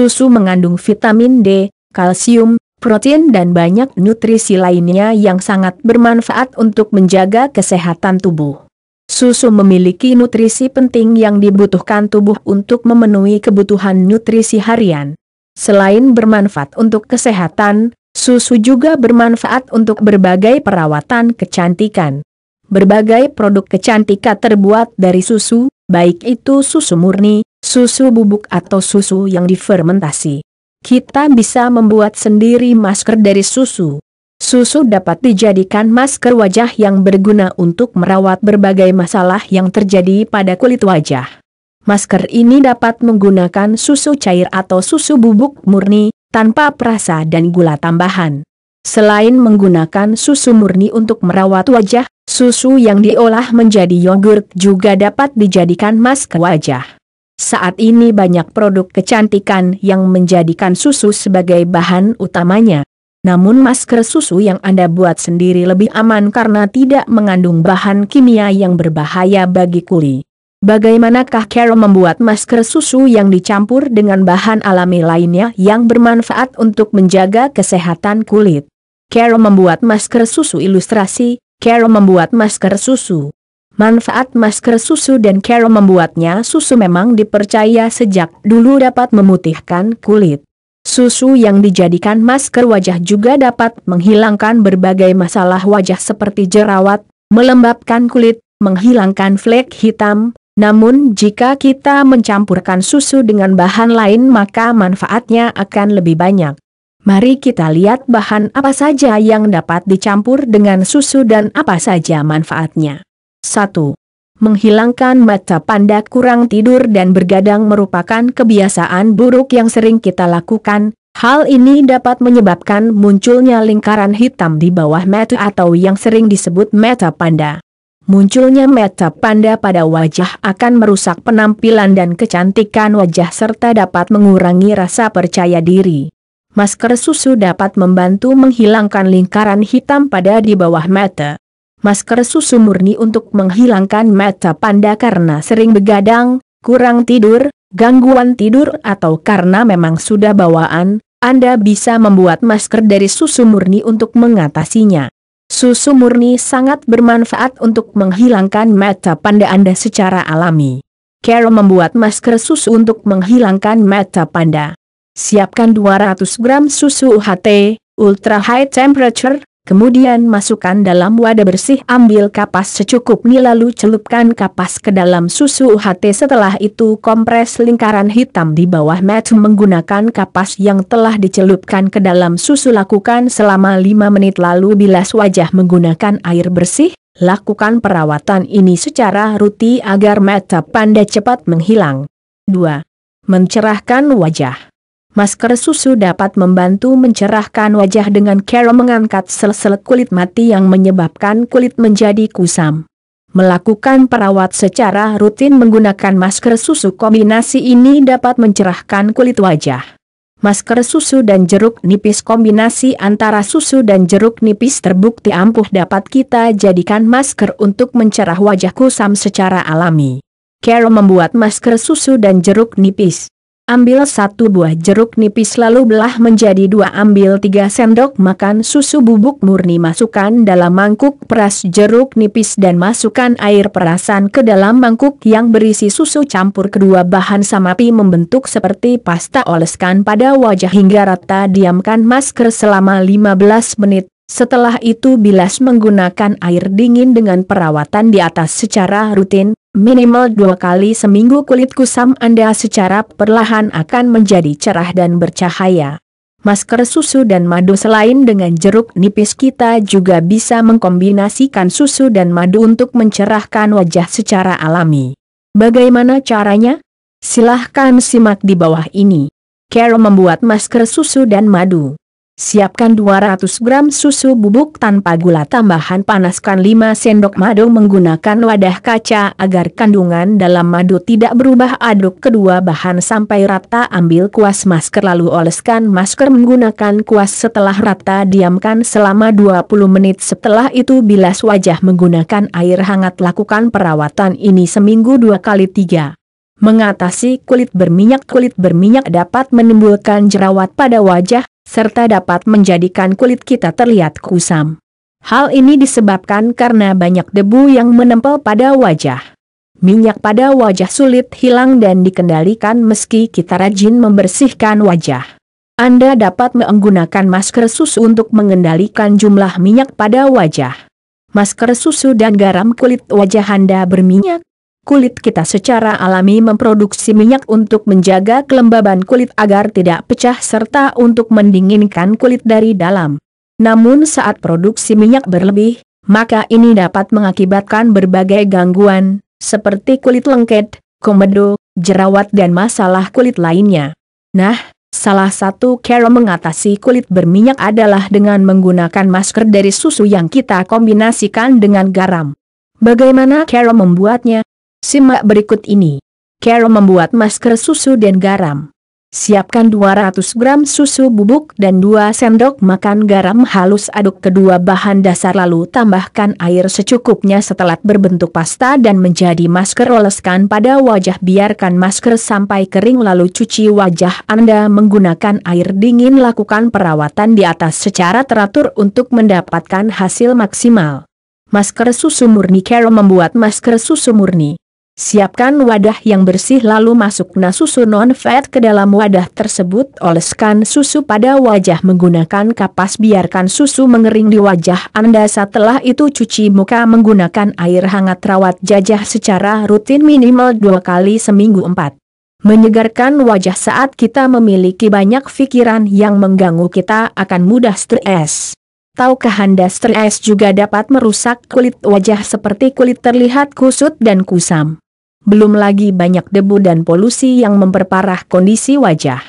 Susu mengandung vitamin D, kalsium, protein dan banyak nutrisi lainnya yang sangat bermanfaat untuk menjaga kesehatan tubuh. Susu memiliki nutrisi penting yang dibutuhkan tubuh untuk memenuhi kebutuhan nutrisi harian. Selain bermanfaat untuk kesehatan, susu juga bermanfaat untuk berbagai perawatan kecantikan. Berbagai produk kecantikan terbuat dari susu, baik itu susu murni, susu bubuk atau susu yang difermentasi. Kita bisa membuat sendiri masker dari susu. Susu dapat dijadikan masker wajah yang berguna untuk merawat berbagai masalah yang terjadi pada kulit wajah. Masker ini dapat menggunakan susu cair atau susu bubuk murni, tanpa perasa dan gula tambahan. Selain menggunakan susu murni untuk merawat wajah, susu yang diolah menjadi yogurt juga dapat dijadikan masker wajah. Saat ini banyak produk kecantikan yang menjadikan susu sebagai bahan utamanya. Namun masker susu yang Anda buat sendiri lebih aman karena tidak mengandung bahan kimia yang berbahaya bagi kulit. Bagaimanakah Carol membuat masker susu yang dicampur dengan bahan alami lainnya yang bermanfaat untuk menjaga kesehatan kulit? Carol membuat masker susu ilustrasi, Carol membuat masker susu Manfaat masker susu dan Carol membuatnya susu memang dipercaya sejak dulu dapat memutihkan kulit. Susu yang dijadikan masker wajah juga dapat menghilangkan berbagai masalah wajah seperti jerawat, melembabkan kulit, menghilangkan flek hitam, namun jika kita mencampurkan susu dengan bahan lain maka manfaatnya akan lebih banyak. Mari kita lihat bahan apa saja yang dapat dicampur dengan susu dan apa saja manfaatnya. 1. Menghilangkan mata panda kurang tidur dan bergadang merupakan kebiasaan buruk yang sering kita lakukan, hal ini dapat menyebabkan munculnya lingkaran hitam di bawah mata atau yang sering disebut mata panda. Munculnya mata panda pada wajah akan merusak penampilan dan kecantikan wajah serta dapat mengurangi rasa percaya diri. Masker susu dapat membantu menghilangkan lingkaran hitam pada di bawah mata masker susu murni untuk menghilangkan mata panda karena sering begadang, kurang tidur, gangguan tidur atau karena memang sudah bawaan, Anda bisa membuat masker dari susu murni untuk mengatasinya. Susu murni sangat bermanfaat untuk menghilangkan mata panda Anda secara alami. Carol membuat masker susu untuk menghilangkan mata panda. Siapkan 200 gram susu UHT, ultra high temperature, Kemudian masukkan dalam wadah bersih ambil kapas secukupnya lalu celupkan kapas ke dalam susu UHT setelah itu kompres lingkaran hitam di bawah mat menggunakan kapas yang telah dicelupkan ke dalam susu lakukan selama 5 menit lalu bilas wajah menggunakan air bersih, lakukan perawatan ini secara rutin agar mata panda cepat menghilang. 2. Mencerahkan wajah Masker susu dapat membantu mencerahkan wajah dengan cara mengangkat sel-sel kulit mati yang menyebabkan kulit menjadi kusam. Melakukan perawat secara rutin menggunakan masker susu kombinasi ini dapat mencerahkan kulit wajah. Masker susu dan jeruk nipis kombinasi antara susu dan jeruk nipis terbukti ampuh dapat kita jadikan masker untuk mencerah wajah kusam secara alami. Carol membuat masker susu dan jeruk nipis. Ambil satu buah jeruk nipis lalu belah menjadi dua ambil tiga sendok makan susu bubuk murni masukkan dalam mangkuk peras jeruk nipis dan masukkan air perasan ke dalam mangkuk yang berisi susu campur kedua bahan samapi membentuk seperti pasta oleskan pada wajah hingga rata diamkan masker selama 15 menit. Setelah itu bilas menggunakan air dingin dengan perawatan di atas secara rutin, Minimal dua kali seminggu kulit kusam Anda secara perlahan akan menjadi cerah dan bercahaya. Masker susu dan madu selain dengan jeruk nipis kita juga bisa mengkombinasikan susu dan madu untuk mencerahkan wajah secara alami. Bagaimana caranya? Silahkan simak di bawah ini. Carol membuat masker susu dan madu. Siapkan 200 gram susu bubuk tanpa gula tambahan panaskan 5 sendok madu menggunakan wadah kaca agar kandungan dalam madu tidak berubah aduk kedua bahan sampai rata ambil kuas masker lalu oleskan masker menggunakan kuas setelah rata diamkan selama 20 menit setelah itu bilas wajah menggunakan air hangat lakukan perawatan ini seminggu dua kali tiga. Mengatasi kulit berminyak Kulit berminyak dapat menimbulkan jerawat pada wajah serta dapat menjadikan kulit kita terlihat kusam. Hal ini disebabkan karena banyak debu yang menempel pada wajah. Minyak pada wajah sulit hilang dan dikendalikan meski kita rajin membersihkan wajah. Anda dapat menggunakan masker susu untuk mengendalikan jumlah minyak pada wajah. Masker susu dan garam kulit wajah Anda berminyak, Kulit kita secara alami memproduksi minyak untuk menjaga kelembaban kulit agar tidak pecah serta untuk mendinginkan kulit dari dalam. Namun saat produksi minyak berlebih, maka ini dapat mengakibatkan berbagai gangguan, seperti kulit lengket, komedo, jerawat dan masalah kulit lainnya. Nah, salah satu cara mengatasi kulit berminyak adalah dengan menggunakan masker dari susu yang kita kombinasikan dengan garam. Bagaimana cara membuatnya? Simak berikut ini. Carol membuat masker susu dan garam. Siapkan 200 gram susu bubuk dan 2 sendok makan garam halus aduk kedua bahan dasar lalu tambahkan air secukupnya setelah berbentuk pasta dan menjadi masker oleskan pada wajah biarkan masker sampai kering lalu cuci wajah Anda menggunakan air dingin lakukan perawatan di atas secara teratur untuk mendapatkan hasil maksimal. Masker susu murni Carol membuat masker susu murni. Siapkan wadah yang bersih lalu masukkan susu non-fat ke dalam wadah tersebut oleskan susu pada wajah menggunakan kapas biarkan susu mengering di wajah Anda setelah itu cuci muka menggunakan air hangat rawat jajah secara rutin minimal dua kali seminggu empat. Menyegarkan wajah saat kita memiliki banyak pikiran yang mengganggu kita akan mudah stres. Tahukah Anda stres juga dapat merusak kulit wajah seperti kulit terlihat kusut dan kusam belum lagi banyak debu dan polusi yang memperparah kondisi wajah.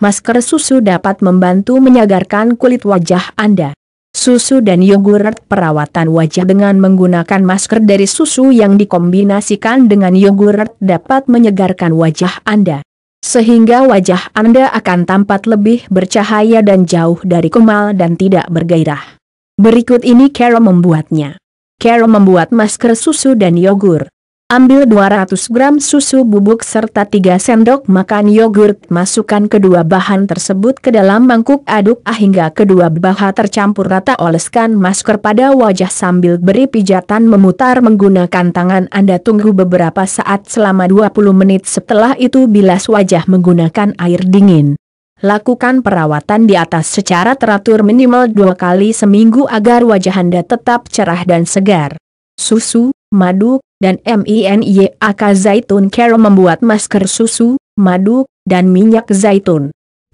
Masker susu dapat membantu menyegarkan kulit wajah Anda. Susu dan yogurt perawatan wajah dengan menggunakan masker dari susu yang dikombinasikan dengan yogurt dapat menyegarkan wajah Anda. Sehingga wajah Anda akan tampak lebih bercahaya dan jauh dari kumal dan tidak bergairah. Berikut ini Carol membuatnya. Carol membuat masker susu dan yogurt. Ambil 200 gram susu bubuk serta 3 sendok makan yogurt. Masukkan kedua bahan tersebut ke dalam mangkuk. aduk ah hingga kedua bahan tercampur rata. Oleskan masker pada wajah sambil beri pijatan memutar menggunakan tangan Anda tunggu beberapa saat selama 20 menit setelah itu bilas wajah menggunakan air dingin. Lakukan perawatan di atas secara teratur minimal dua kali seminggu agar wajah Anda tetap cerah dan segar. Susu, madu, dan MINYAK zaitun care membuat masker susu, madu, dan minyak zaitun.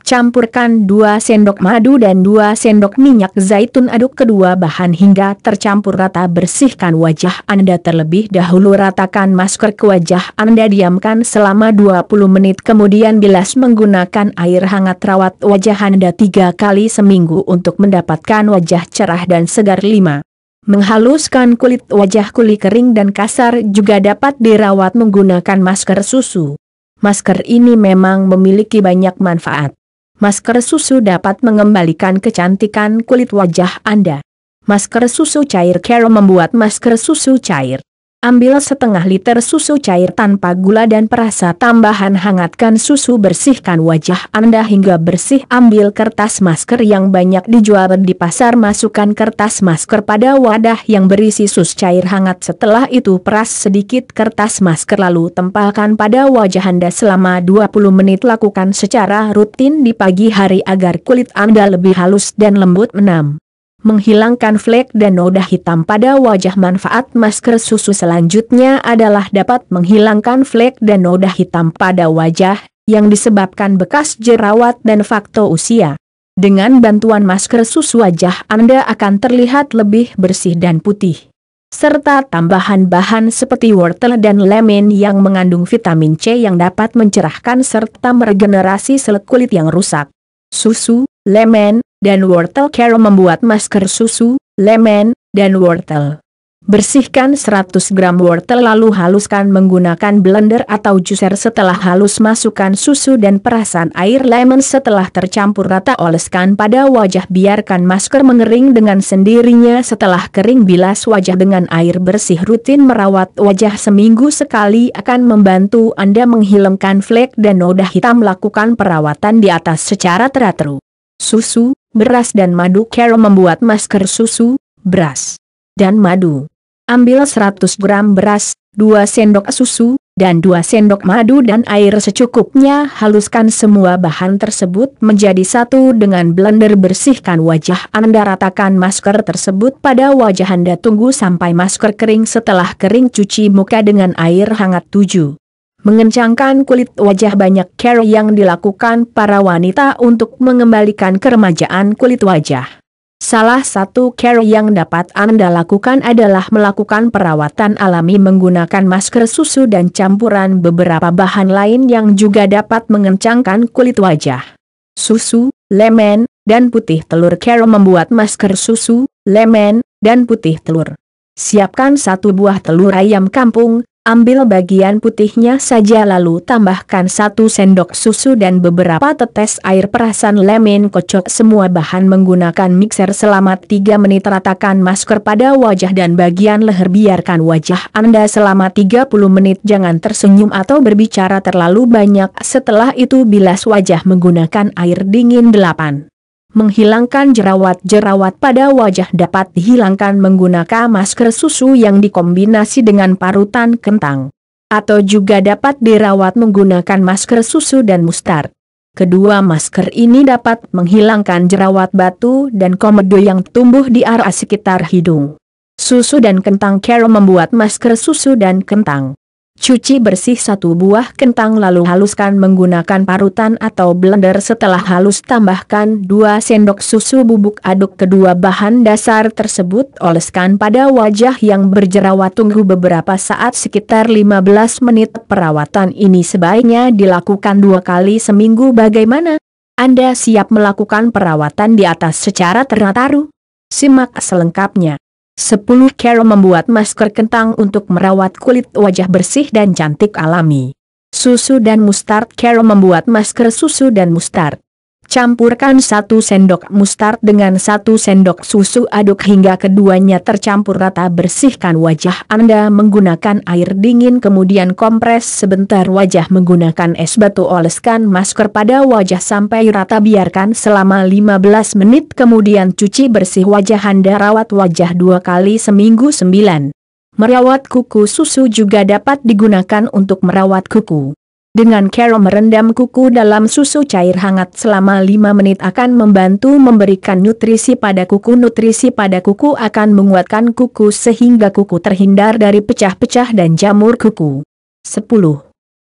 Campurkan 2 sendok madu dan 2 sendok minyak zaitun aduk kedua bahan hingga tercampur rata bersihkan wajah Anda terlebih dahulu ratakan masker ke wajah Anda diamkan selama 20 menit kemudian bilas menggunakan air hangat rawat wajah Anda tiga kali seminggu untuk mendapatkan wajah cerah dan segar 5. Menghaluskan kulit wajah kuli kering dan kasar juga dapat dirawat menggunakan masker susu. Masker ini memang memiliki banyak manfaat. Masker susu dapat mengembalikan kecantikan kulit wajah Anda. Masker susu cair Care membuat masker susu cair. Ambil setengah liter susu cair tanpa gula dan perasa tambahan hangatkan susu bersihkan wajah Anda hingga bersih Ambil kertas masker yang banyak dijual di pasar Masukkan kertas masker pada wadah yang berisi susu cair hangat Setelah itu peras sedikit kertas masker lalu tempelkan pada wajah Anda selama 20 menit Lakukan secara rutin di pagi hari agar kulit Anda lebih halus dan lembut 6 menghilangkan flek dan noda hitam pada wajah manfaat masker susu selanjutnya adalah dapat menghilangkan flek dan noda hitam pada wajah, yang disebabkan bekas jerawat dan faktor usia. Dengan bantuan masker susu wajah Anda akan terlihat lebih bersih dan putih. Serta tambahan bahan seperti wortel dan lemon yang mengandung vitamin C yang dapat mencerahkan serta meregenerasi sel kulit yang rusak. Susu, lemon dan wortel Carol membuat masker susu, lemon dan wortel. Bersihkan 100 gram wortel lalu haluskan menggunakan blender atau juicer setelah halus masukkan susu dan perasan air lemon setelah tercampur rata oleskan pada wajah biarkan masker mengering dengan sendirinya setelah kering bilas wajah dengan air bersih rutin merawat wajah seminggu sekali akan membantu Anda menghilangkan flek dan noda hitam lakukan perawatan di atas secara teratur. Susu, beras dan madu Carol membuat masker susu, beras, dan madu. Ambil 100 gram beras, 2 sendok susu, dan 2 sendok madu dan air secukupnya haluskan semua bahan tersebut menjadi satu dengan blender bersihkan wajah Anda ratakan masker tersebut pada wajah Anda tunggu sampai masker kering setelah kering cuci muka dengan air hangat 7 mengencangkan kulit wajah banyak care yang dilakukan para wanita untuk mengembalikan keremajaan kulit wajah. Salah satu care yang dapat Anda lakukan adalah melakukan perawatan alami menggunakan masker susu dan campuran beberapa bahan lain yang juga dapat mengencangkan kulit wajah. Susu, lemon, dan putih telur care membuat masker susu, lemon, dan putih telur. Siapkan satu buah telur ayam kampung, Ambil bagian putihnya saja lalu tambahkan satu sendok susu dan beberapa tetes air perasan lemon. kocok semua bahan menggunakan mixer selama 3 menit ratakan masker pada wajah dan bagian leher biarkan wajah Anda selama 30 menit jangan tersenyum atau berbicara terlalu banyak setelah itu bilas wajah menggunakan air dingin 8. Menghilangkan jerawat-jerawat pada wajah dapat dihilangkan menggunakan masker susu yang dikombinasi dengan parutan kentang. Atau juga dapat dirawat menggunakan masker susu dan mustard. Kedua masker ini dapat menghilangkan jerawat batu dan komedo yang tumbuh di area sekitar hidung. Susu dan kentang Carol membuat masker susu dan kentang. Cuci bersih satu buah kentang lalu haluskan menggunakan parutan atau blender setelah halus tambahkan 2 sendok susu bubuk aduk kedua bahan dasar tersebut oleskan pada wajah yang berjerawat tunggu beberapa saat sekitar 15 menit perawatan ini sebaiknya dilakukan dua kali seminggu bagaimana? Anda siap melakukan perawatan di atas secara ternataru? Simak selengkapnya. 10 Care membuat masker kentang untuk merawat kulit wajah bersih dan cantik alami. Susu dan mustard Care membuat masker susu dan mustard. Campurkan satu sendok mustard dengan satu sendok susu aduk hingga keduanya tercampur rata bersihkan wajah Anda menggunakan air dingin kemudian kompres sebentar wajah menggunakan es batu oleskan masker pada wajah sampai rata biarkan selama 15 menit kemudian cuci bersih wajah Anda rawat wajah dua kali seminggu 9. Merawat kuku susu juga dapat digunakan untuk merawat kuku. Dengan cara merendam kuku dalam susu cair hangat selama 5 menit akan membantu memberikan nutrisi pada kuku. Nutrisi pada kuku akan menguatkan kuku sehingga kuku terhindar dari pecah-pecah dan jamur kuku. 10.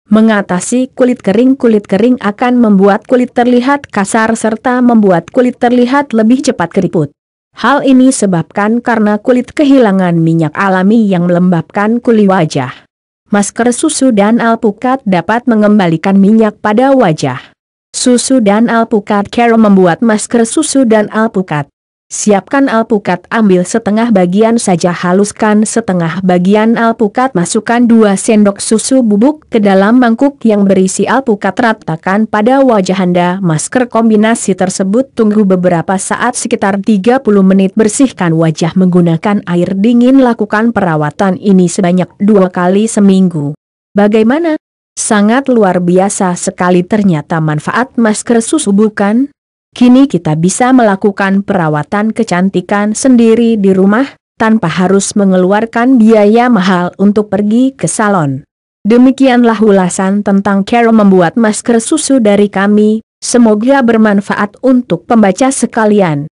Mengatasi kulit kering Kulit kering akan membuat kulit terlihat kasar serta membuat kulit terlihat lebih cepat keriput. Hal ini sebabkan karena kulit kehilangan minyak alami yang melembabkan kulit wajah masker susu dan alpukat dapat mengembalikan minyak pada wajah. Susu dan alpukat care membuat masker susu dan alpukat. Siapkan alpukat ambil setengah bagian saja haluskan setengah bagian alpukat masukkan 2 sendok susu bubuk ke dalam mangkuk yang berisi alpukat ratakan pada wajah Anda masker kombinasi tersebut tunggu beberapa saat sekitar 30 menit bersihkan wajah menggunakan air dingin lakukan perawatan ini sebanyak dua kali seminggu. Bagaimana? Sangat luar biasa sekali ternyata manfaat masker susu bukan? Kini kita bisa melakukan perawatan kecantikan sendiri di rumah, tanpa harus mengeluarkan biaya mahal untuk pergi ke salon. Demikianlah ulasan tentang cara membuat masker susu dari kami, semoga bermanfaat untuk pembaca sekalian.